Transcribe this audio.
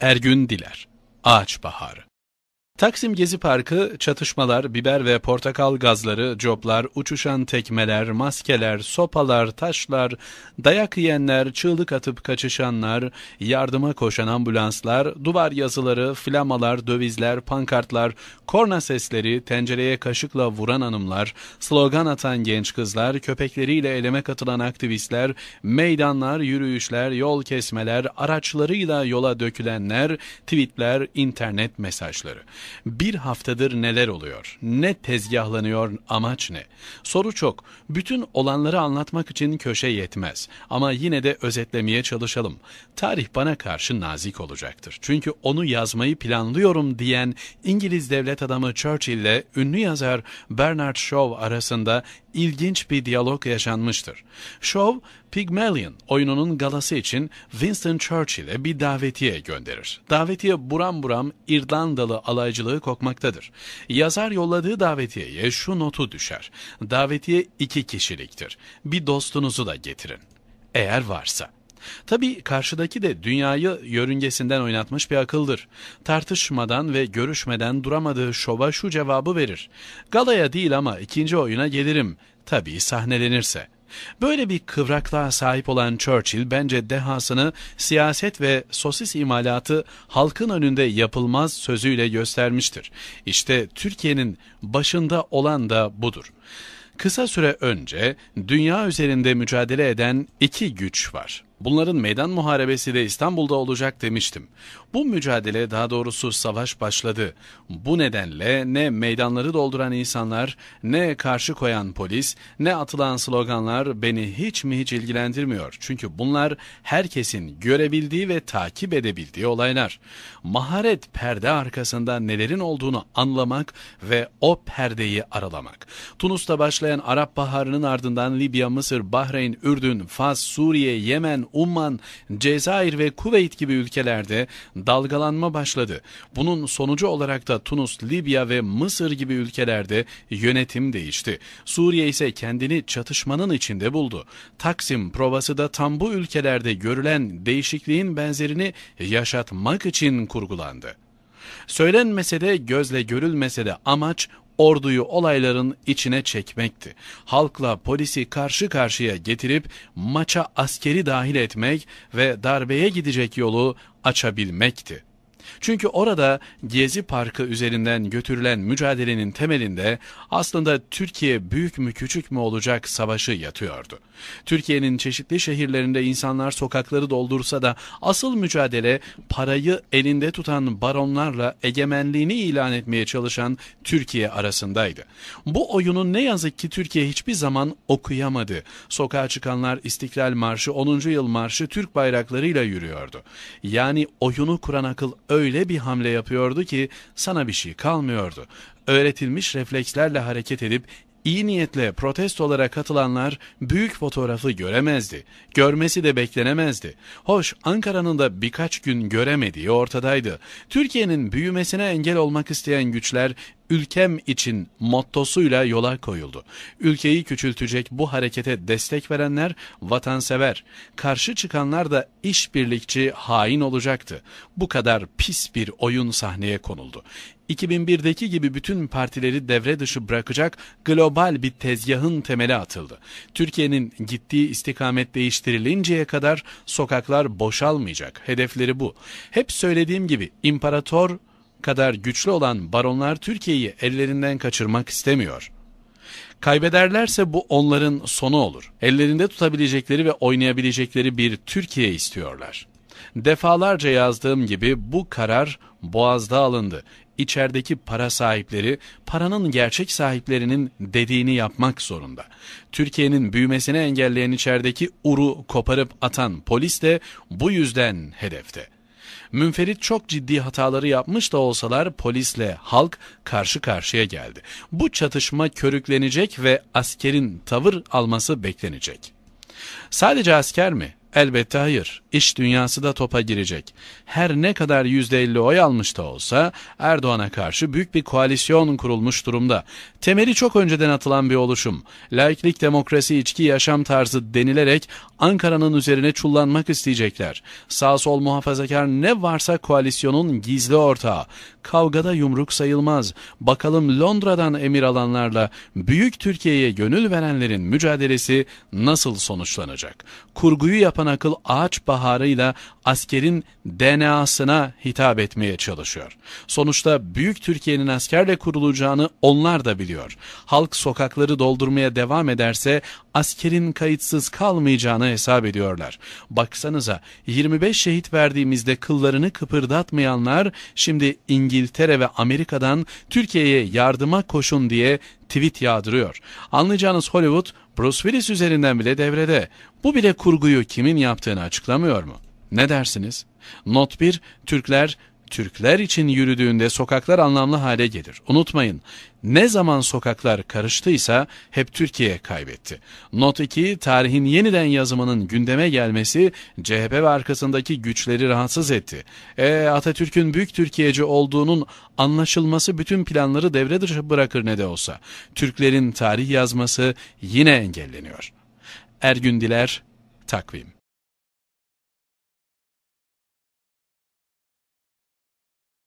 Ergün Diler Ağaç Baharı Taksim Gezi Parkı çatışmalar, biber ve portakal gazları, coplar, uçuşan tekmeler, maskeler, sopalar, taşlar, dayak yiyenler, çığlık atıp kaçışanlar, yardıma koşan ambulanslar, duvar yazıları, flamalar, dövizler, pankartlar, korna sesleri, tencereye kaşıkla vuran hanımlar, slogan atan genç kızlar, köpekleriyle eleme katılan aktivistler, meydanlar, yürüyüşler, yol kesmeler, araçlarıyla yola dökülenler, tweetler, internet mesajları. Bir haftadır neler oluyor? Ne tezgahlanıyor? Amaç ne? Soru çok. Bütün olanları anlatmak için köşe yetmez. Ama yine de özetlemeye çalışalım. Tarih bana karşı nazik olacaktır. Çünkü onu yazmayı planlıyorum diyen İngiliz devlet adamı Churchill ile ünlü yazar Bernard Shaw arasında ilginç bir diyalog yaşanmıştır. Şov, Pygmalion oyununun galası için Winston Churchill'e bir davetiye gönderir. Davetiye buram buram İrlandalı alaycılığı kokmaktadır. Yazar yolladığı davetiyeye şu notu düşer. Davetiye iki kişiliktir. Bir dostunuzu da getirin. Eğer varsa. Tabii karşıdaki de dünyayı yörüngesinden oynatmış bir akıldır. Tartışmadan ve görüşmeden duramadığı şova şu cevabı verir. Galaya değil ama ikinci oyuna gelirim. Tabii sahnelenirse.'' Böyle bir kıvraklığa sahip olan Churchill bence dehasını siyaset ve sosis imalatı halkın önünde yapılmaz sözüyle göstermiştir. İşte Türkiye'nin başında olan da budur. Kısa süre önce dünya üzerinde mücadele eden iki güç var. Bunların meydan muharebesi de İstanbul'da olacak demiştim. Bu mücadele daha doğrusu savaş başladı. Bu nedenle ne meydanları dolduran insanlar, ne karşı koyan polis, ne atılan sloganlar beni hiç mi hiç ilgilendirmiyor. Çünkü bunlar herkesin görebildiği ve takip edebildiği olaylar. Maharet perde arkasında nelerin olduğunu anlamak ve o perdeyi aralamak. Tunus'ta başlayan Arap Baharı'nın ardından Libya, Mısır, Bahreyn, Ürdün, Fas, Suriye, Yemen, Umman, Cezayir ve Kuveyt gibi ülkelerde dalgalanma başladı. Bunun sonucu olarak da Tunus, Libya ve Mısır gibi ülkelerde yönetim değişti. Suriye ise kendini çatışmanın içinde buldu. Taksim provası da tam bu ülkelerde görülen değişikliğin benzerini yaşatmak için kurgulandı. Söylenmese de gözle görülmese de amaç orduyu olayların içine çekmekti. Halkla polisi karşı karşıya getirip maça askeri dahil etmek ve darbeye gidecek yolu açabilmekti. Çünkü orada Gezi Parkı üzerinden götürülen mücadelenin temelinde aslında Türkiye büyük mü küçük mü olacak savaşı yatıyordu. Türkiye'nin çeşitli şehirlerinde insanlar sokakları doldursa da asıl mücadele parayı elinde tutan baronlarla egemenliğini ilan etmeye çalışan Türkiye arasındaydı. Bu oyunu ne yazık ki Türkiye hiçbir zaman okuyamadı. Sokağa çıkanlar İstiklal Marşı, 10. Yıl Marşı Türk bayraklarıyla yürüyordu. Yani oyunu kuran akıl öyle bir hamle yapıyordu ki sana bir şey kalmıyordu. Öğretilmiş reflekslerle hareket edip iyi niyetle protestolara katılanlar büyük fotoğrafı göremezdi. Görmesi de beklenemezdi. Hoş Ankara'nın da birkaç gün göremediği ortadaydı. Türkiye'nin büyümesine engel olmak isteyen güçler ülkem için mottosuyla yola koyuldu. Ülkeyi küçültecek bu harekete destek verenler vatansever, karşı çıkanlar da işbirlikçi hain olacaktı. Bu kadar pis bir oyun sahneye konuldu. 2001'deki gibi bütün partileri devre dışı bırakacak global bir tezgahın temeli atıldı. Türkiye'nin gittiği istikamet değiştirilinceye kadar sokaklar boşalmayacak. Hedefleri bu. Hep söylediğim gibi imparator kadar güçlü olan baronlar Türkiye'yi ellerinden kaçırmak istemiyor. Kaybederlerse bu onların sonu olur. Ellerinde tutabilecekleri ve oynayabilecekleri bir Türkiye istiyorlar. Defalarca yazdığım gibi bu karar Boğaz'da alındı. İçerideki para sahipleri paranın gerçek sahiplerinin dediğini yapmak zorunda. Türkiye'nin büyümesini engelleyen içerideki uru koparıp atan polis de bu yüzden hedefte. Münferit çok ciddi hataları yapmış da olsalar polisle halk karşı karşıya geldi. Bu çatışma körüklenecek ve askerin tavır alması beklenecek. Sadece asker mi? Elbette hayır. İş dünyası da topa girecek. Her ne kadar %50 oy almış da olsa Erdoğan'a karşı büyük bir koalisyon kurulmuş durumda. Temeli çok önceden atılan bir oluşum. Laiklik, demokrasi, içki, yaşam tarzı denilerek Ankara'nın üzerine çullanmak isteyecekler. Sağ sol muhafazakar ne varsa koalisyonun gizli ortağı. Kavgada yumruk sayılmaz. Bakalım Londra'dan emir alanlarla büyük Türkiye'ye gönül verenlerin mücadelesi nasıl sonuçlanacak? Kurguyu yapan akıl ağaç baharıyla askerin DNA'sına hitap etmeye çalışıyor. Sonuçta büyük Türkiye'nin askerle kurulacağını onlar da biliyor. Halk sokakları doldurmaya devam ederse askerin kayıtsız kalmayacağını hesap ediyorlar. Baksanıza 25 şehit verdiğimizde kıllarını kıpırdatmayanlar şimdi İngiltere ve Amerika'dan Türkiye'ye yardıma koşun diye tweet yağdırıyor. Anlayacağınız Hollywood Bruce Willis üzerinden bile devrede. Bu bile kurguyu kimin yaptığını açıklamıyor mu? Ne dersiniz? Not 1. Türkler Türkler için yürüdüğünde sokaklar anlamlı hale gelir. Unutmayın ne zaman sokaklar karıştıysa hep Türkiye kaybetti. Not 2 tarihin yeniden yazımının gündeme gelmesi CHP ve arkasındaki güçleri rahatsız etti. E, Atatürk'ün büyük Türkiye'ci olduğunun anlaşılması bütün planları devre dışı bırakır ne de olsa. Türklerin tarih yazması yine engelleniyor. Ergün Diler, Takvim